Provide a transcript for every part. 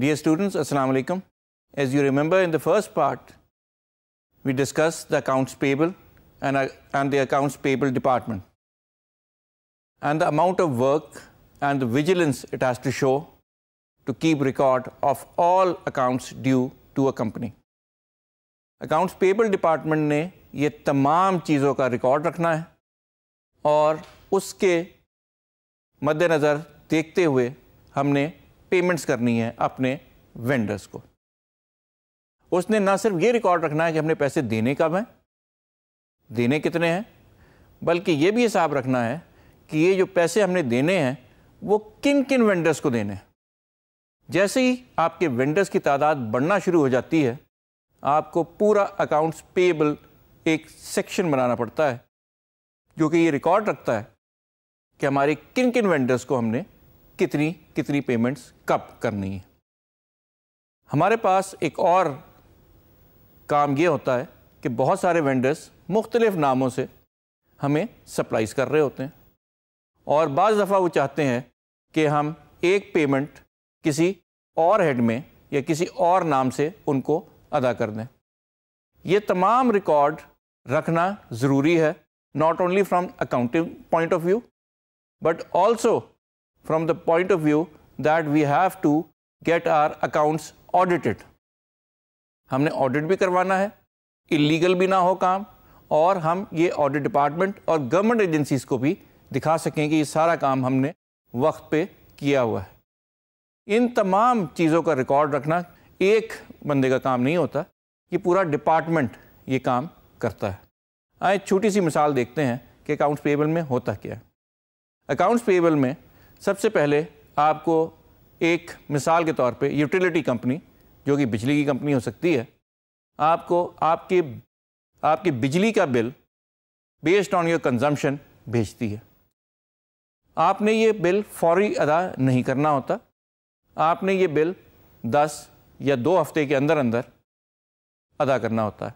Dear students, Assalamu alaikum. As you remember in the first part, we discussed the accounts payable and, uh, and the accounts payable department and the amount of work and the vigilance it has to show to keep record of all accounts due to a company. department ne ye tamam तमाम ka record record hai aur uske उसके nazar देखते hue humne. Payments करनी है अपने vendors को उसने ना सिर्फ ये रिकॉर्ड रखना है कि हमने पैसे देने कब हैं देने कितने हैं बल्कि ये भी हिसाब रखना है कि ये जो पैसे हमने देने हैं वो किन किन वेंडर्स को देने हैं जैसे ही आपके वेंडर्स की तादाद बढ़ना शुरू हो जाती है आपको पूरा अकाउंट्स पेबल एक सेक्शन बनाना पड़ता है जो कि ये रिकॉर्ड रखता है कि हमारे किन किन वेंडर्स को हमने कितनी कितनी पेमेंट्स कब करनी है हमारे पास एक और काम ये होता है कि बहुत सारे वेंडर्स मुख्तलिफ़ नामों से हमें सप्लाइज कर रहे होते हैं और बज़ दफ़ा वो चाहते हैं कि हम एक पेमेंट किसी और हेड में या किसी और नाम से उनको अदा कर दें ये तमाम रिकॉर्ड रखना ज़रूरी है not only from accounting point of view but also from the point of view that we have to get our accounts audited. हमने ऑडिट भी करवाना है इलीगल भी ना हो काम और हम ये ऑडिट डिपार्टमेंट और गवर्नमेंट एजेंसीज को भी दिखा सकें कि ये सारा काम हमने वक्त पे किया हुआ है इन तमाम चीज़ों का रिकॉर्ड रखना एक बंदे का काम नहीं होता ये पूरा डिपार्टमेंट ये काम करता है आए छोटी सी मिसाल देखते हैं कि अकाउंट्स पेबल में होता क्या है अकाउंट्स पेबल में सबसे पहले आपको एक मिसाल के तौर पे यूटिलिटी कंपनी जो कि बिजली की कंपनी हो सकती है आपको आपके आपकी बिजली का bill based on your consumption भेजती है आपने ये बिल फौरी अदा नहीं करना होता आपने ये बिल 10 या दो हफ्ते के अंदर अंदर अदा करना होता है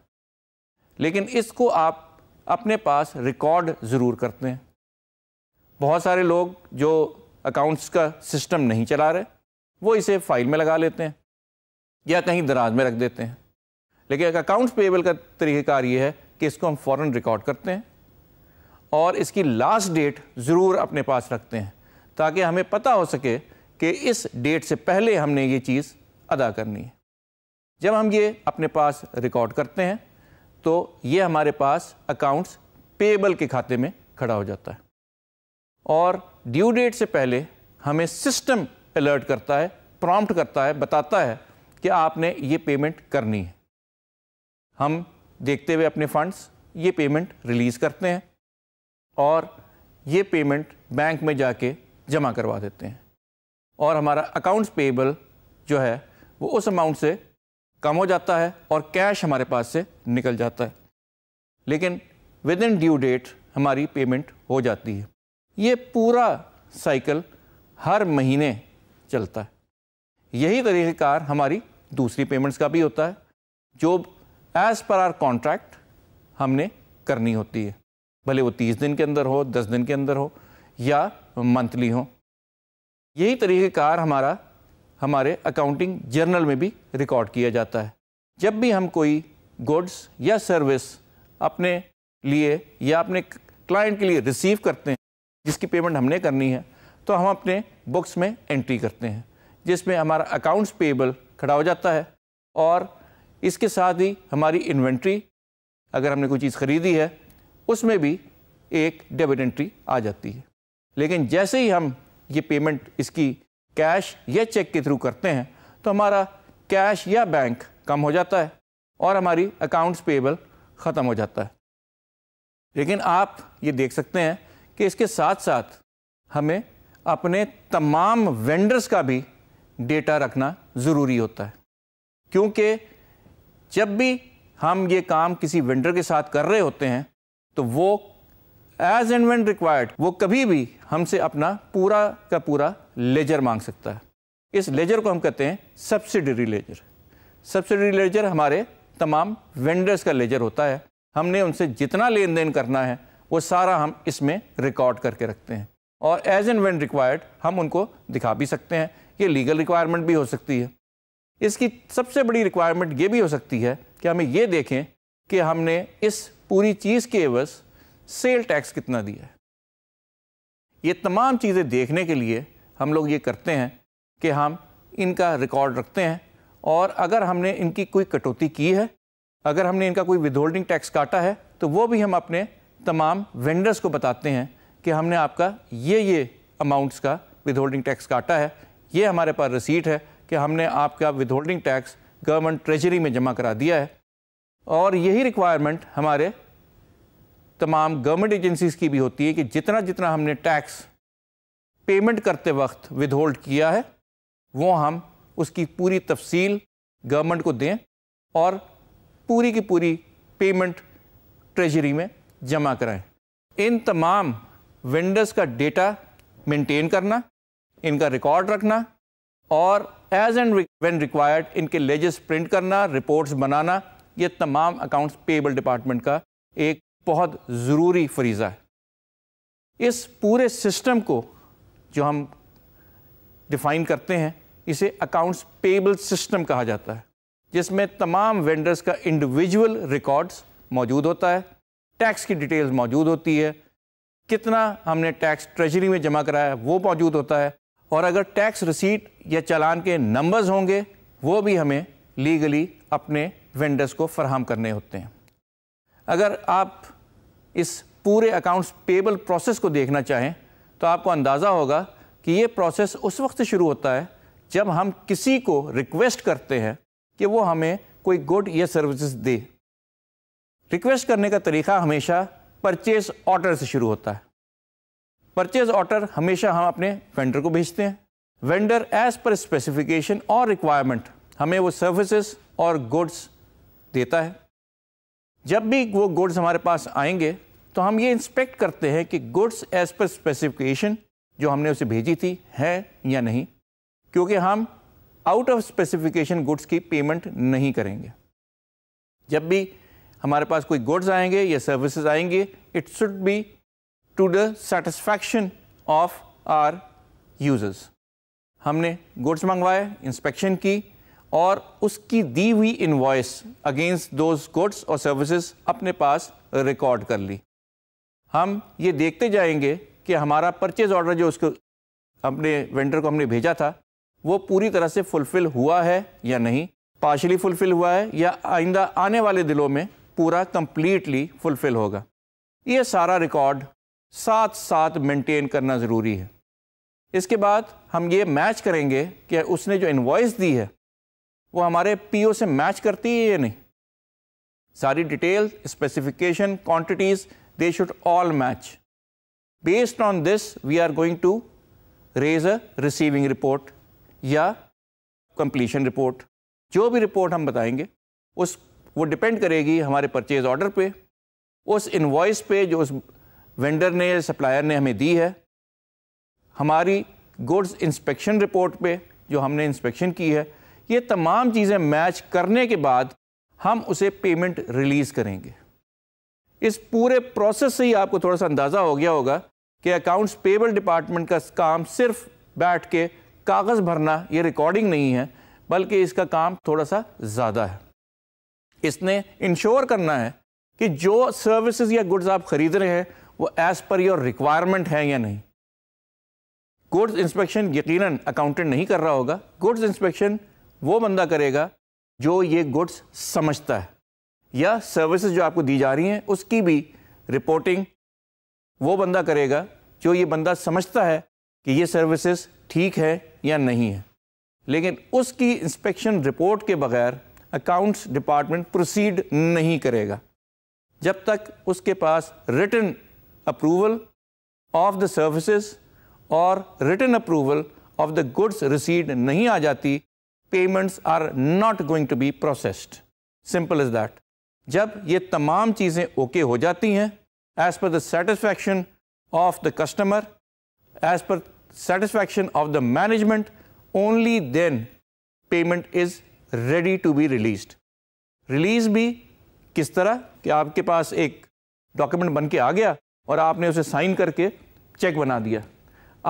लेकिन इसको आप अपने पास रिकॉर्ड ज़रूर करते हैं बहुत सारे लोग जो अकाउंट्स का सिस्टम नहीं चला रहे वो इसे फाइल में लगा लेते हैं या कहीं दराज में रख देते हैं लेकिन एक अकाउंट्स पेबल का तरीक़ेकार ये है कि इसको हम फौरन रिकॉर्ड करते हैं और इसकी लास्ट डेट ज़रूर अपने पास रखते हैं ताकि हमें पता हो सके कि इस डेट से पहले हमने ये चीज़ अदा करनी है जब हम ये अपने पास रिकॉर्ड करते हैं तो ये हमारे पास अकाउंट्स पेबल के खाते में खड़ा हो जाता है और ड्यू डेट से पहले हमें सिस्टम अलर्ट करता है प्रॉम्प्ट करता है बताता है कि आपने ये पेमेंट करनी है हम देखते हुए अपने फंड्स ये पेमेंट रिलीज़ करते हैं और ये पेमेंट बैंक में जाके जमा करवा देते हैं और हमारा अकाउंट्स पेबल जो है वो उस अमाउंट से कम हो जाता है और कैश हमारे पास से निकल जाता है लेकिन विद इन ड्यू डेट हमारी पेमेंट हो जाती है ये पूरा साइकिल हर महीने चलता है यही तरीक़ार हमारी दूसरी पेमेंट्स का भी होता है जो एज़ पर आर कॉन्ट्रैक्ट हमने करनी होती है भले वो तीस दिन के अंदर हो दस दिन के अंदर हो या मंथली हो यही तरीक़ार हमारा हमारे अकाउंटिंग जर्नल में भी रिकॉर्ड किया जाता है जब भी हम कोई गुड्स या सर्विस अपने लिए या अपने क्लाइंट के लिए रिसीव करते हैं जिसकी पेमेंट हमने करनी है तो हम अपने बुक्स में एंट्री करते हैं जिसमें हमारा अकाउंट्स पेबल खड़ा हो जाता है और इसके साथ ही हमारी इन्वेंट्री अगर हमने कोई चीज़ ख़रीदी है उसमें भी एक डेबिट एंट्री आ जाती है लेकिन जैसे ही हम ये पेमेंट इसकी कैश या चेक के थ्रू करते हैं तो हमारा कैश या बैंक कम हो जाता है और हमारी अकाउंट्स पेबल ख़त्म हो जाता है लेकिन आप ये देख सकते हैं कि इसके साथ साथ हमें अपने तमाम वेंडर्स का भी डेटा रखना ज़रूरी होता है क्योंकि जब भी हम ये काम किसी वेंडर के साथ कर रहे होते हैं तो वो एज एंड वेंड रिक्वायर्ड वो कभी भी हमसे अपना पूरा का पूरा लेजर मांग सकता है इस लेजर को हम कहते हैं सब्सिडरी लेजर सब्सिडरी लेजर हमारे तमाम वेंडर्स का लेजर होता है हमने उनसे जितना लेन देन करना है वो सारा हम इसमें रिकॉर्ड करके रखते हैं और एज एंड वेन रिक्वायर्ड हम उनको दिखा भी सकते हैं ये लीगल रिक्वायरमेंट भी हो सकती है इसकी सबसे बड़ी रिक्वायरमेंट ये भी हो सकती है कि हमें ये देखें कि हमने इस पूरी चीज़ के एवज सेल टैक्स कितना दिया है ये तमाम चीज़ें देखने के लिए हम लोग ये करते हैं कि हम इनका रिकॉर्ड रखते हैं और अगर हमने इनकी कोई कटौती की है अगर हमने इनका कोई विदहोल्डिंग टैक्स काटा है तो वो भी हम अपने तमाम वेंडर्स को बताते हैं कि हमने आपका ये ये अमाउंट्स का विद होल्डिंग टैक्स काटा है ये हमारे पास रिसीट है कि हमने आपका withholding tax government treasury में जमा करा दिया है और यही रिक्वायरमेंट हमारे तमाम गवर्नमेंट एजेंसीज़ की भी होती है कि जितना जितना हमने टैक्स पेमेंट करते वक्त विद होल्ड किया है वो हम उसकी पूरी तफसील गवर्नमेंट को दें और पूरी की पूरी पेमेंट ट्रेजरी में जमा कराएं इन तमाम वेंडर्स का डेटा मेंटेन करना इनका रिकॉर्ड रखना और एज एंड व्हेन रिक्वायर्ड इनके लेजेस प्रिंट करना रिपोर्ट्स बनाना ये तमाम अकाउंट्स पेबल डिपार्टमेंट का एक बहुत ज़रूरी फरीज़ा है इस पूरे सिस्टम को जो हम डिफ़ाइन करते हैं इसे अकाउंट्स पेबल सिस्टम कहा जाता है जिसमें तमाम वेंडर्स का इंडिविजुअल रिकॉर्ड्स मौजूद होता है टैक्स की डिटेल्स मौजूद होती है कितना हमने टैक्स ट्रेजरी में जमा कराया है वो मौजूद होता है और अगर टैक्स रिसीट या चालान के नंबर्स होंगे वो भी हमें लीगली अपने वेंडर्स को फराहम करने होते हैं अगर आप इस पूरे अकाउंट्स पेबल प्रोसेस को देखना चाहें तो आपको अंदाज़ा होगा कि ये प्रोसेस उस वक्त शुरू होता है जब हम किसी को रिक्वेस्ट करते हैं कि वो हमें कोई गुड या सर्विसेज दे रिक्वेस्ट करने का तरीका हमेशा परचेज ऑर्डर से शुरू होता है परचेज ऑर्डर हमेशा हम अपने वेंडर को भेजते हैं वेंडर एज पर स्पेसिफिकेशन और रिक्वायरमेंट हमें वो सर्विसेज और गुड्स देता है जब भी वो गुड्स हमारे पास आएंगे तो हम ये इंस्पेक्ट करते हैं कि गुड्स एज पर स्पेसिफिकेशन जो हमने उसे भेजी थी है या नहीं क्योंकि हम आउट ऑफ स्पेसिफिकेशन गुड्स की पेमेंट नहीं करेंगे जब भी हमारे पास कोई गुड्स आएंगे या सर्विसेज आएंगे it should be to the satisfaction of our users हमने गुड्स मंगवाए इंस्पेक्शन की और उसकी दी हुई इन्वॉइस अगेंस्ट दोज गुड्स और सर्विसेज अपने पास रिकॉर्ड कर ली हम ये देखते जाएंगे कि हमारा परचेज ऑर्डर जो उसको अपने वेंडर को हमने भेजा था वो पूरी तरह से फुलफ़िल हुआ है या नहीं पार्शली फुलफ़िल हुआ है या आइंदा आने वाले दिनों में पूरा कंप्लीटली फुलफ़िल होगा ये सारा रिकॉर्ड साथ साथ मेंटेन करना ज़रूरी है इसके बाद हम ये मैच करेंगे कि उसने जो इन्वॉइस दी है वो हमारे पीओ से मैच करती है या नहीं सारी detail specification quantities they should all match based on this we are going to raise a receiving report या कंप्लीशन रिपोर्ट जो भी रिपोर्ट हम बताएंगे उस वो डिपेंड करेगी हमारे परचेज ऑर्डर पे उस इन्वॉइस पे जो उस वेंडर ने सप्लायर ने हमें दी है हमारी गुड्स इंस्पेक्शन रिपोर्ट पे जो हमने इंस्पेक्शन की है ये तमाम चीज़ें मैच करने के बाद हम उसे पेमेंट रिलीज़ करेंगे इस पूरे प्रोसेस से ही आपको थोड़ा सा अंदाज़ा हो गया होगा कि अकाउंट्स पेबल डिपार्टमेंट का काम सिर्फ बैठ के कागज़ भरना ये रिकॉर्डिंग नहीं है बल्कि इसका काम थोड़ा सा ज़्यादा है इसने इंश्योर करना है कि जो सर्विसेज या गुड्स आप खरीद रहे हैं वो एज़ पर योर रिक्वायरमेंट है या नहीं गुड्स इंस्पेक्शन यकीनन अकाउंटेंट नहीं कर रहा होगा गुड्स इंस्पेक्शन वो बंदा करेगा जो ये गुड्स समझता है या सर्विसेज जो आपको दी जा रही हैं उसकी भी रिपोर्टिंग वो बंदा करेगा जो ये बंदा समझता है कि ये सर्विसेज ठीक है या नहीं है लेकिन उसकी इंस्पेक्शन रिपोर्ट के बगैर अकाउंट्स डिपार्टमेंट प्रोसीड नहीं करेगा जब तक उसके पास return approval of the services और return approval of the goods received नहीं आ जाती payments are not going to be processed simple is that जब ये तमाम चीज़ें ओके okay हो जाती हैं as per the satisfaction of the customer as per satisfaction of the management only then payment is ready to be release release भी किस तरह कि आपके पास एक डॉक्यूमेंट बन के आ गया और आपने उसे साइन करके चेक बना दिया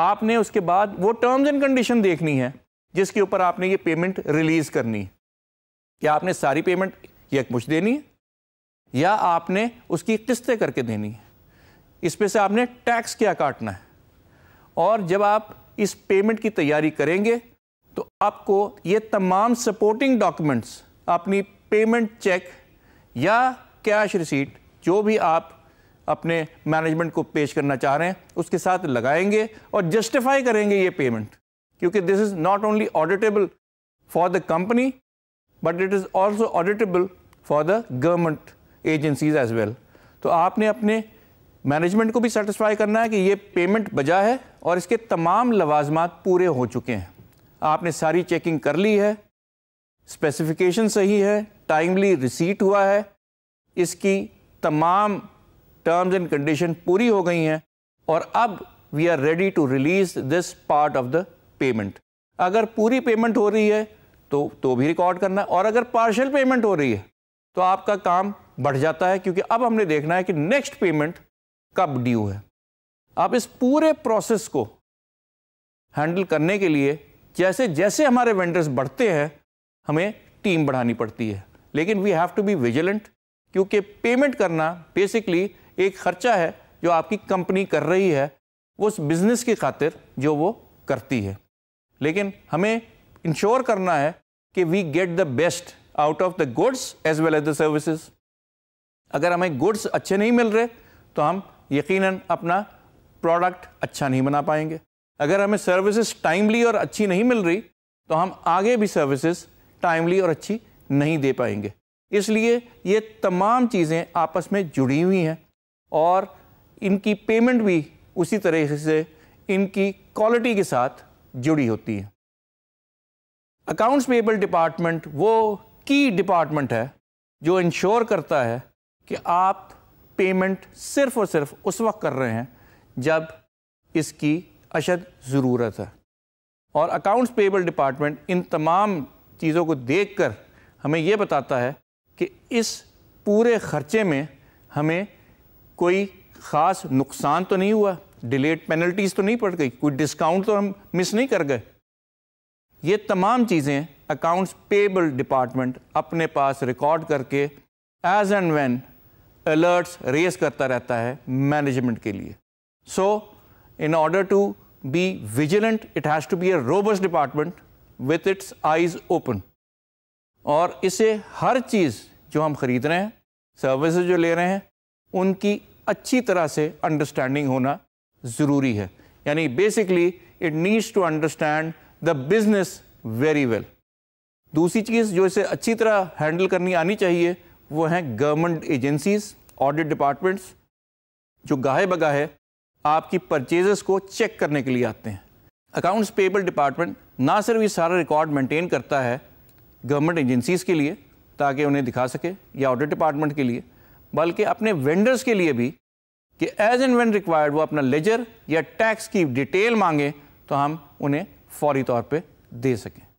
आपने उसके बाद वो टर्म्स एंड कंडीशन देखनी है जिसके ऊपर आपने ये पेमेंट रिलीज़ करनी है क्या आपने सारी पेमेंट मुझ देनी है या आपने उसकी किस्तें करके देनी है इस पे से आपने टैक्स क्या काटना है और जब आप इस पेमेंट की तैयारी करेंगे तो आपको ये तमाम सपोर्टिंग डॉक्यूमेंट्स अपनी पेमेंट चेक या कैश रिसीट जो भी आप अपने मैनेजमेंट को पेश करना चाह रहे हैं उसके साथ लगाएंगे और जस्टिफाई करेंगे ये पेमेंट क्योंकि this is not only auditable for the company but it is also auditable for the government agencies as well तो आपने अपने मैनेजमेंट को भी सेटिस्फाई करना है कि ये पेमेंट बजा है और इसके तमाम लवाजमात पूरे हो चुके हैं आपने सारी चेकिंग कर ली है स्पेसिफिकेशन सही है टाइमली रिसीट हुआ है इसकी तमाम टर्म्स एंड कंडीशन पूरी हो गई हैं और अब we are ready to release this part of the payment अगर पूरी पेमेंट हो रही है तो तो भी रिकॉर्ड करना और अगर पार्शल पेमेंट हो रही है तो आपका काम बढ़ जाता है क्योंकि अब हमने देखना है कि नेक्स्ट पेमेंट कब ड्यू है आप इस पूरे प्रोसेस को हैंडल करने के लिए जैसे जैसे हमारे वेंडर्स बढ़ते हैं हमें टीम बढ़ानी पड़ती है लेकिन we have to be vigilant क्योंकि पेमेंट करना बेसिकली एक खर्चा है जो आपकी कंपनी कर रही है उस बिज़नेस की खातिर जो वो करती है लेकिन हमें इंश्योर करना है कि we get the best out of the goods as well as the services अगर हमें गुड्स अच्छे नहीं मिल रहे तो हम यकीनन अपना प्रोडक्ट अच्छा नहीं बना पाएंगे अगर हमें सर्विसेज टाइमली और अच्छी नहीं मिल रही तो हम आगे भी सर्विसेज टाइमली और अच्छी नहीं दे पाएंगे इसलिए ये तमाम चीज़ें आपस में जुड़ी हुई हैं और इनकी पेमेंट भी उसी तरह से इनकी क्वालिटी के साथ जुड़ी होती है अकाउंट्स पेबल डिपार्टमेंट वो की डिपार्टमेंट है जो इंश्योर करता है कि आप पेमेंट सिर्फ और सिर्फ उस वक्त कर रहे हैं जब इसकी अशद ज़रूरत है और अकाउंट्स पेबल डिपार्टमेंट इन तमाम चीज़ों को देख कर हमें यह बताता है कि इस पूरे ख़र्चे में हमें कोई ख़ास नुकसान तो नहीं हुआ डिलेट पेनल्टीज़ तो नहीं पड़ गई कोई डिस्काउंट तो हम मिस नहीं कर गए ये तमाम चीज़ें अकाउंट्स पेबल डिपार्टमेंट अपने पास रिकॉर्ड करके as and when alerts raise करता रहता है मैनेजमेंट के लिए so in order to be vigilant, it has to be a robust department with its eyes open. और इसे हर चीज़ जो हम ख़रीद रहे हैं सर्विसेज जो ले रहे हैं उनकी अच्छी तरह से अंडरस्टैंडिंग होना ज़रूरी है यानी basically it needs to understand the business very well दूसरी चीज़ जो इसे अच्छी तरह हैंडल करनी आनी चाहिए वो हैं गवर्नमेंट एजेंसीज़ ऑडिट डिपार्टमेंट्स जो गाहे बगाहे आपकी परचेजेस को चेक करने के लिए आते हैं अकाउंट्स पेबल डिपार्टमेंट ना सिर्फ ये सारा रिकॉर्ड मेंटेन करता है गवर्नमेंट एजेंसीज़ के लिए ताकि उन्हें दिखा सके या ऑडिट डिपार्टमेंट के लिए बल्कि अपने वेंडर्स के लिए भी कि एज एंड वेन रिक्वायर्ड वो अपना लेजर या टैक्स की डिटेल मांगे तो हम उन्हें फौरी तौर पे दे सकें